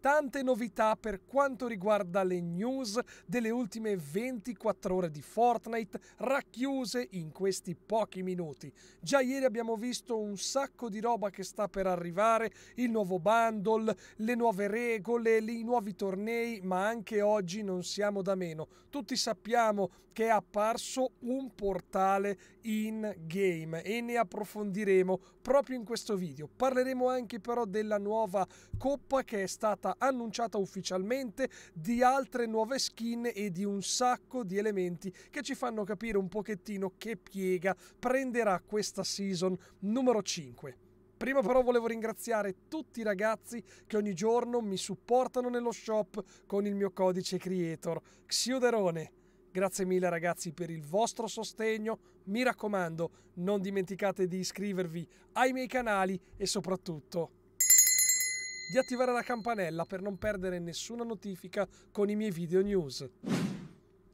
tante novità per quanto riguarda le news delle ultime 24 ore di Fortnite racchiuse in questi pochi minuti. Già ieri abbiamo visto un sacco di roba che sta per arrivare, il nuovo bundle, le nuove regole, i nuovi tornei, ma anche oggi non siamo da meno. Tutti sappiamo che è apparso un portale in game e ne approfondiremo proprio in questo video. Parleremo anche però della nuova coppa che è stata stata annunciata ufficialmente, di altre nuove skin e di un sacco di elementi che ci fanno capire un pochettino che piega prenderà questa season numero 5. Prima però volevo ringraziare tutti i ragazzi che ogni giorno mi supportano nello shop con il mio codice creator Xioderone. Grazie mille ragazzi per il vostro sostegno, mi raccomando non dimenticate di iscrivervi ai miei canali e soprattutto di attivare la campanella per non perdere nessuna notifica con i miei video news.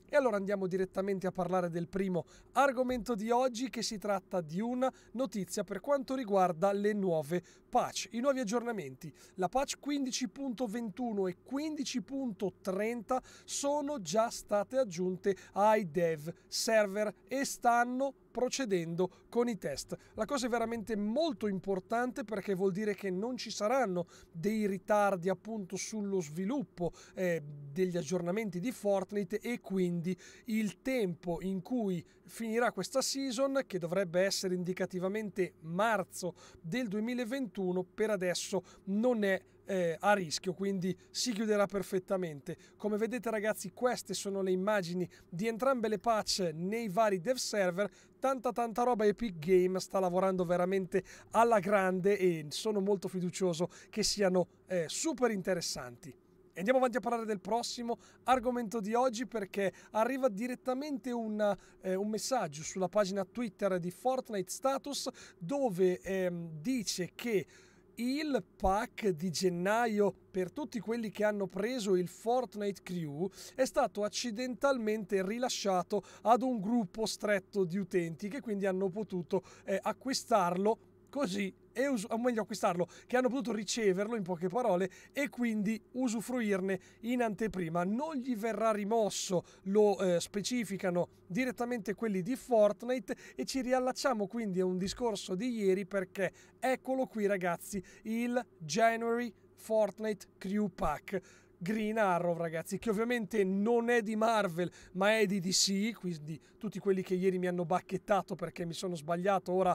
E allora andiamo direttamente a parlare del primo argomento di oggi che si tratta di una notizia per quanto riguarda le nuove patch, i nuovi aggiornamenti. La patch 15.21 e 15.30 sono già state aggiunte ai dev server e stanno procedendo con i test. La cosa è veramente molto importante perché vuol dire che non ci saranno dei ritardi appunto sullo sviluppo eh, degli aggiornamenti di Fortnite e quindi il tempo in cui finirà questa season, che dovrebbe essere indicativamente marzo del 2021, per adesso non è eh, a rischio, quindi si chiuderà perfettamente. Come vedete ragazzi queste sono le immagini di entrambe le patch nei vari dev server, tanta tanta roba Epic Game sta lavorando veramente alla grande e sono molto fiducioso che siano eh, super interessanti. Andiamo avanti a parlare del prossimo argomento di oggi perché arriva direttamente una, eh, un messaggio sulla pagina Twitter di Fortnite Status dove eh, dice che il pack di gennaio per tutti quelli che hanno preso il Fortnite Crew è stato accidentalmente rilasciato ad un gruppo stretto di utenti che quindi hanno potuto eh, acquistarlo così, e us- o meglio acquistarlo, che hanno potuto riceverlo in poche parole e quindi usufruirne in anteprima. Non gli verrà rimosso, lo eh, specificano direttamente quelli di Fortnite e ci riallacciamo quindi a un discorso di ieri perché eccolo qui ragazzi, il January Fortnite Crew Pack. Green Arrow, ragazzi, che ovviamente non è di Marvel, ma è di DC, quindi tutti quelli che ieri mi hanno bacchettato perché mi sono sbagliato, ora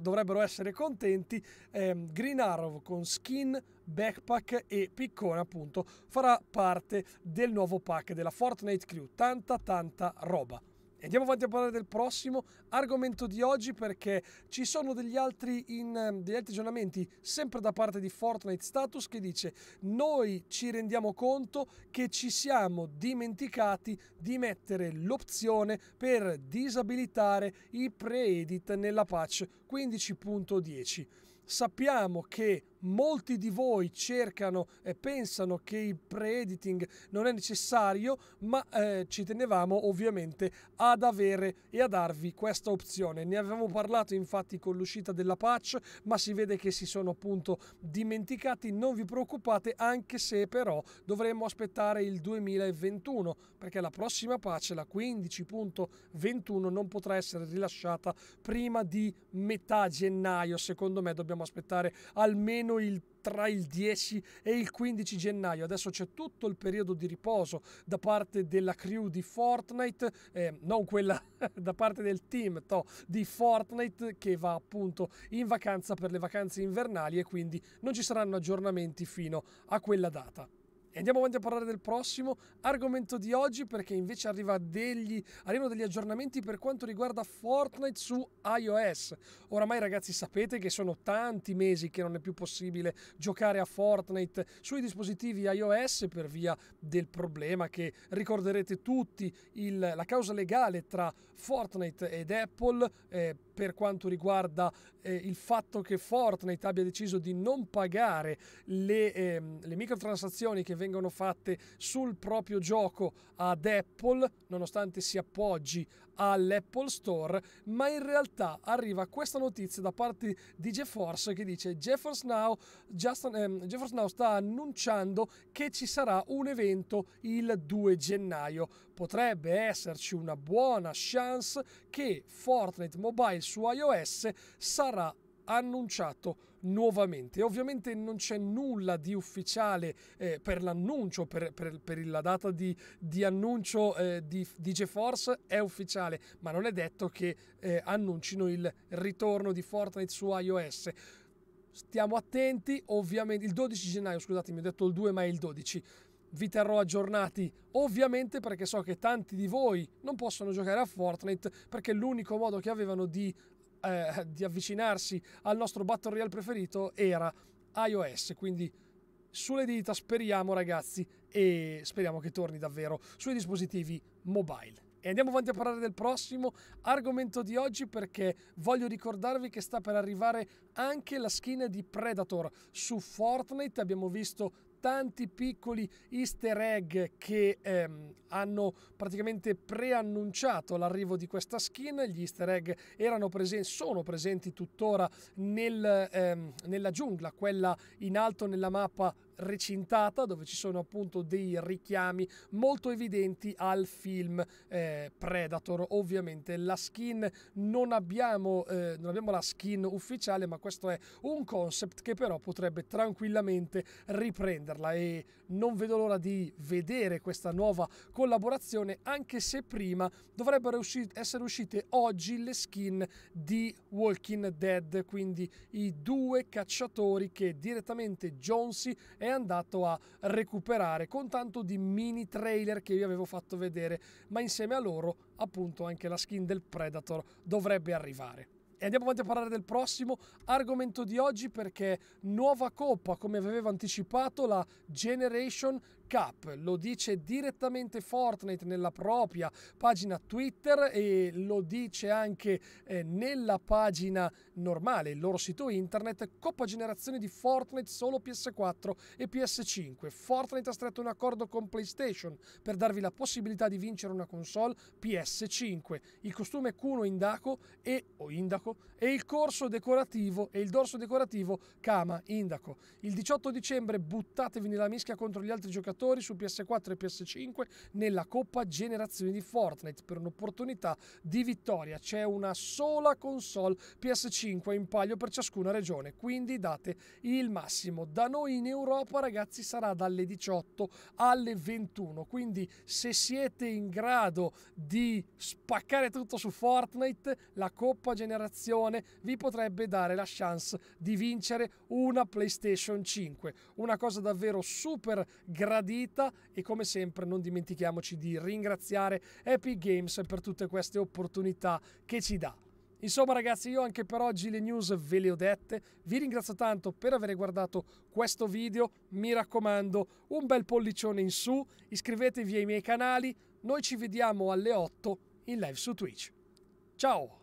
dovrebbero essere contenti. Eh, Green Arrow con skin, backpack e piccone appunto farà parte del nuovo pack della Fortnite Crew. Tanta tanta roba. Andiamo avanti a parlare del prossimo argomento di oggi perché ci sono degli altri, in, ehm, degli altri, aggiornamenti sempre da parte di Fortnite Status che dice noi ci rendiamo conto che ci siamo dimenticati di mettere l'opzione per disabilitare i pre-edit nella patch 15.10. Sappiamo che molti di voi cercano e pensano che il pre-editing non è necessario, ma eh, ci tenevamo ovviamente ad avere e a darvi questa opzione. Ne avevamo parlato infatti con l'uscita della patch, ma si vede che si sono appunto dimenticati. Non vi preoccupate, anche se però dovremmo aspettare il 2021, perché la prossima patch, la 15.21, non potrà essere rilasciata prima di metà gennaio. Secondo me dobbiamo aspettare almeno almeno il tra il 10 e il 15 gennaio. Adesso c'è tutto il periodo di riposo da parte della crew di Fortnite, eh, non quella da parte del team to, di Fortnite che va appunto in vacanza per le vacanze invernali e quindi non ci saranno aggiornamenti fino a quella data. E andiamo avanti a parlare del prossimo argomento di oggi perché invece arriva degli, arrivano degli aggiornamenti per quanto riguarda Fortnite su iOS. Oramai ragazzi sapete che sono tanti mesi che non è più possibile giocare a Fortnite sui dispositivi iOS per via del problema che ricorderete tutti, il, la causa legale tra Fortnite ed Apple. Eh, per quanto riguarda eh, il fatto che Fortnite abbia deciso di non pagare le, eh, le microtransazioni che vengono fatte sul proprio gioco ad Apple, nonostante si appoggi all'Apple Store, ma in realtà arriva questa notizia da parte di GeForce che dice GeForce Now, Justin, ehm, GeForce Now sta annunciando che ci sarà un evento il 2 gennaio. Potrebbe esserci una buona chance che Fortnite Mobile su iOS sarà annunciato nuovamente. Ovviamente non c'è nulla di ufficiale eh, per l'annuncio, per, per, per, la data di, di annuncio eh, di, di GeForce è ufficiale, ma non è detto che eh, annuncino il ritorno di Fortnite su iOS stiamo attenti, ovviamente il 12 gennaio, scusatemi, ho detto il 2 ma è il 12. Vi terrò aggiornati ovviamente perché so che tanti di voi non possono giocare a Fortnite perché l'unico modo che avevano di eh, di avvicinarsi al nostro Battle Royale preferito era iOS, quindi sulle dita speriamo ragazzi e speriamo che torni davvero sui dispositivi mobile. E andiamo avanti a parlare del prossimo argomento di oggi perché voglio ricordarvi che sta per arrivare anche la skin di Predator su Fortnite. Abbiamo visto tanti piccoli easter egg che ehm, hanno praticamente preannunciato l'arrivo di questa skin. Gli easter egg erano presen- sono presenti tuttora nel, ehm, nella giungla, quella in alto nella mappa recintata dove ci sono appunto dei richiami molto evidenti al film eh, Predator. Ovviamente la skin non abbiamo, eh, non abbiamo la skin ufficiale, ma questo è un concept che però potrebbe tranquillamente riprenderla e non vedo l'ora di vedere questa nuova collaborazione, anche se prima dovrebbero essere uscite oggi le skin di Walking Dead, quindi i due cacciatori che direttamente Jonesy e è andato a recuperare con tanto di mini trailer che vi avevo fatto vedere, ma insieme a loro appunto anche la skin del Predator dovrebbe arrivare. E andiamo avanti a parlare del prossimo argomento di oggi perché nuova coppa, come vi avevo anticipato, la Generation Cup, lo dice direttamente Fortnite nella propria pagina Twitter e lo dice anche eh, nella pagina normale, il loro sito internet, Coppa Generazione di Fortnite solo PS4 e PS5. Fortnite ha stretto un accordo con PlayStation per darvi la possibilità di vincere una console PS5, il costume Kuno Indaco e, o Indaco, e il corso decorativo e il dorso decorativo Kama Indaco. Il 18 dicembre buttatevi nella mischia contro gli altri giocatori giocatori su PS4 e PS5 nella Coppa Generazione di Fortnite per un'opportunità di vittoria. C'è una sola console PS5 in palio per ciascuna regione, quindi date il massimo. Da noi in Europa, ragazzi, sarà dalle 18 alle 21. Quindi se siete in grado di spaccare tutto su Fortnite, la Coppa Generazione vi potrebbe dare la chance di vincere una PlayStation 5. Una cosa davvero super gradevole dita e come sempre non dimentichiamoci di ringraziare Epic Games per tutte queste opportunità che ci dà. Insomma ragazzi io anche per oggi le news ve le ho dette, vi ringrazio tanto per aver guardato questo video, mi raccomando un bel pollicione in su, iscrivetevi ai miei canali, noi ci vediamo alle 8 in live su Twitch. Ciao!